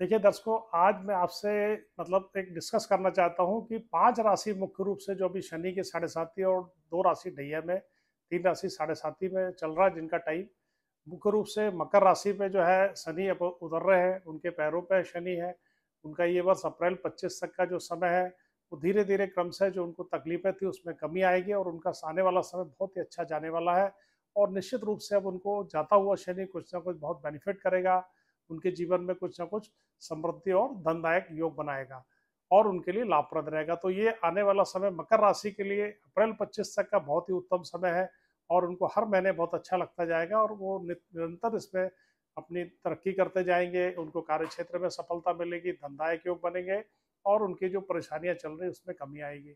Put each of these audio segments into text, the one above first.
देखिए दर्शकों आज मैं आपसे मतलब एक डिस्कस करना चाहता हूँ कि पांच राशि मुख्य रूप से जो अभी शनि के साढ़े साथी और दो राशि ढैया में तीन राशि साढ़े साथी में चल रहा है जिनका टाइम मुख्य रूप से मकर राशि पे जो है शनि अब उतर रहे हैं उनके पैरों पर शनि है उनका ये वर्ष अप्रैल पच्चीस तक का जो समय है वो धीरे धीरे क्रम से जो उनको तकलीफें थी उसमें कमी आएगी और उनका आने वाला समय बहुत ही अच्छा जाने वाला है और निश्चित रूप से अब उनको जाता हुआ शनि कुछ ना कुछ बहुत बेनिफिट करेगा उनके जीवन में कुछ ना कुछ समृद्धि और धनदायक योग बनाएगा और उनके लिए लाभप्रद रहेगा तो ये आने वाला समय मकर राशि के लिए अप्रैल 25 तक का बहुत ही उत्तम समय है और उनको हर महीने बहुत अच्छा लगता जाएगा और वो निरंतर इसमें अपनी तरक्की करते जाएंगे उनको कार्य क्षेत्र में सफलता मिलेगी धनदायक योग बनेंगे और उनकी जो परेशानियां चल रही उसमें कमी आएगी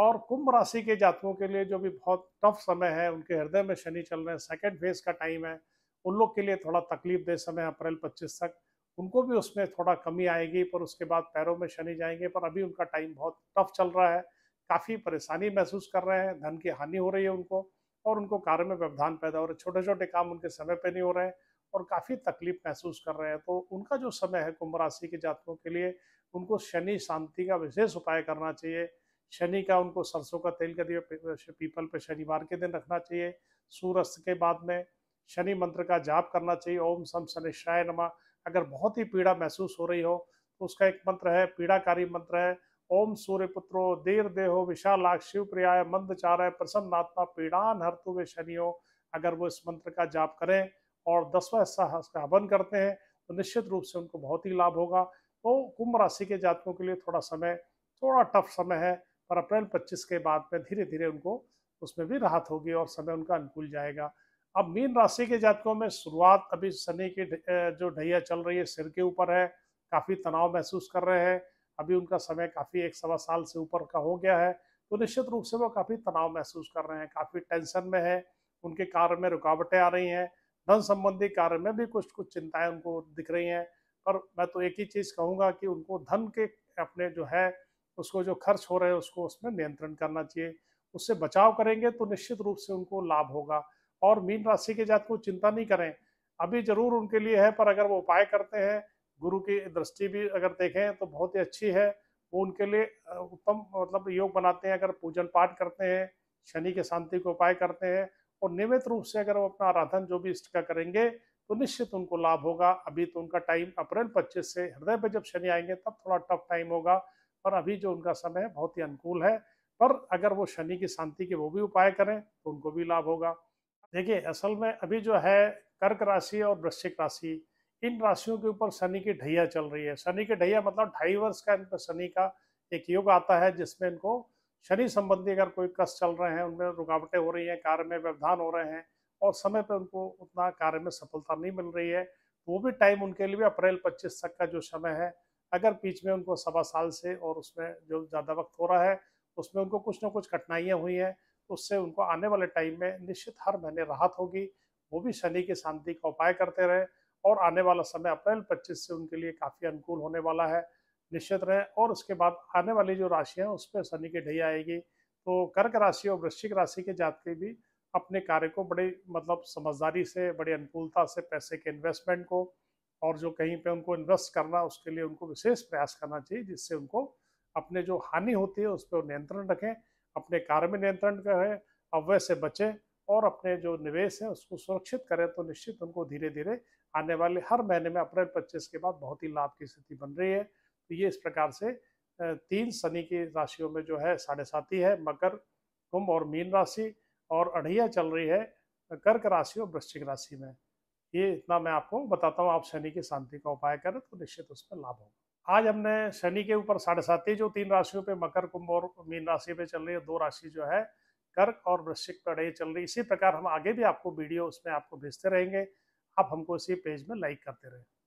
और कुंभ राशि के जातकों के लिए जो भी बहुत टफ समय है उनके हृदय में शनि चल रहे हैं सेकेंड फेज का टाइम है उन लोग के लिए थोड़ा तकलीफ दे समय अप्रैल पच्चीस तक उनको भी उसमें थोड़ा कमी आएगी पर उसके बाद पैरों में शनि जाएंगे पर अभी उनका टाइम बहुत टफ चल रहा है काफ़ी परेशानी महसूस कर रहे हैं धन की हानि हो रही है उनको और उनको कार्य में व्यवधान पैदा हो रहे छोटे छोटे काम उनके समय पर नहीं हो रहे हैं और काफ़ी तकलीफ महसूस कर रहे हैं तो उनका जो समय है कुंभ राशि के जातकों के लिए उनको शनि शांति का विशेष उपाय करना चाहिए शनि का उनको सरसों का तेल का दिया पीपल पर शनिवार के दिन रखना चाहिए सूर्यास्त के बाद में शनि मंत्र का जाप करना चाहिए ओम सम शनिश्चाय नमा अगर बहुत ही पीड़ा महसूस हो रही हो तो उसका एक मंत्र है पीड़ाकारी मंत्र है ओम सूर्य पुत्रो देर देहो विशालाक्ष शिव प्रियाय मंद चाराय प्रसन्नात्मा पीड़ान हरतु वे शनियो अगर वो इस मंत्र का जाप करें और दसवा हिस्सा उसका हवन करते हैं तो निश्चित रूप से उनको बहुत ही लाभ होगा तो कुंभ राशि के जातकों के लिए थोड़ा समय थोड़ा टफ समय है पर अप्रैल 25 के बाद में धीरे धीरे उनको उसमें भी राहत होगी और समय उनका अनुकूल जाएगा अब मीन राशि के जातकों में शुरुआत अभी शनि की जो ढैया चल रही है सिर के ऊपर है काफ़ी तनाव महसूस कर रहे हैं अभी उनका समय काफ़ी एक सवा साल से ऊपर का हो गया है तो निश्चित रूप से वो काफ़ी तनाव महसूस कर रहे हैं काफ़ी टेंशन में है उनके कार्य में रुकावटें आ रही हैं धन संबंधी कार्य में भी कुछ कुछ चिंताएं उनको दिख रही हैं पर मैं तो एक ही चीज़ कहूँगा कि उनको धन के अपने जो है उसको जो खर्च हो रहे हैं उसको उसमें नियंत्रण करना चाहिए उससे बचाव करेंगे तो निश्चित रूप से उनको लाभ होगा और मीन राशि के जात को चिंता नहीं करें अभी जरूर उनके लिए है पर अगर वो उपाय करते हैं गुरु की दृष्टि भी अगर देखें तो बहुत ही अच्छी है वो उनके लिए उत्तम मतलब योग बनाते हैं अगर पूजन पाठ करते हैं शनि के शांति को उपाय करते हैं और नियमित रूप से अगर वो अपना आराधन जो भी इष्ट का करेंगे तो निश्चित उनको लाभ होगा अभी तो उनका टाइम अप्रैल पच्चीस से हृदय पर जब शनि आएंगे तब थोड़ा टफ टाइम होगा पर अभी जो उनका समय है बहुत ही अनुकूल है पर अगर वो शनि की शांति के वो भी उपाय करें तो उनको भी लाभ होगा देखिए असल में अभी जो है कर्क राशि और वृश्चिक राशि इन राशियों के ऊपर शनि की ढैया चल रही है शनि की ढैया मतलब ढाई वर्ष का इन पर शनि का एक युग आता है जिसमें इनको शनि संबंधी अगर कोई कष्ट चल रहे हैं उनमें रुकावटें हो रही हैं कार्य में व्यवधान हो रहे हैं और समय पर उनको उतना कार्य में सफलता नहीं मिल रही है वो भी टाइम उनके लिए अप्रैल पच्चीस तक का जो समय है अगर बीच में उनको सवा साल से और उसमें जो ज़्यादा वक्त हो रहा है उसमें उनको कुछ ना कुछ कठिनाइयाँ हुई हैं तो उससे उनको आने वाले टाइम में निश्चित हर महीने राहत होगी वो भी शनि की शांति का उपाय करते रहे और आने वाला समय अप्रैल 25 से उनके लिए काफ़ी अनुकूल होने वाला है निश्चित रहे और उसके बाद आने वाली जो राशियाँ उस पर शनि की ढही आएगी तो कर्क राशि और वृश्चिक राशि के जातके भी अपने कार्य को बड़े मतलब समझदारी से बड़ी अनुकूलता से पैसे के इन्वेस्टमेंट को और जो कहीं पे उनको इन्वेस्ट करना उसके लिए उनको विशेष प्रयास करना चाहिए जिससे उनको अपने जो हानि होती है उस पर नियंत्रण रखें अपने कार्य में नियंत्रण करें अव्यय से बचें और अपने जो निवेश है उसको सुरक्षित करें तो निश्चित उनको धीरे धीरे आने वाले हर महीने में अप्रैल पच्चीस के बाद बहुत ही लाभ की स्थिति बन रही है तो ये इस प्रकार से तीन शनि की राशियों में जो है साढ़े साथी है मकर कुंभ और मीन राशि और अढ़िया चल रही है कर्क राशि और वृश्चिक राशि में ये इतना मैं आपको बताता हूँ आप शनि की शांति का उपाय करें तो निश्चित उसमें लाभ होगा आज हमने शनि के ऊपर साढ़े साती जो तीन राशियों पे मकर कुंभ और मीन राशि पे चल रही है दो राशि जो है कर्क और वृश्चिक पर चल रही इसी प्रकार हम आगे भी आपको वीडियो उसमें आपको भेजते रहेंगे आप हमको इसी पेज में लाइक करते रहें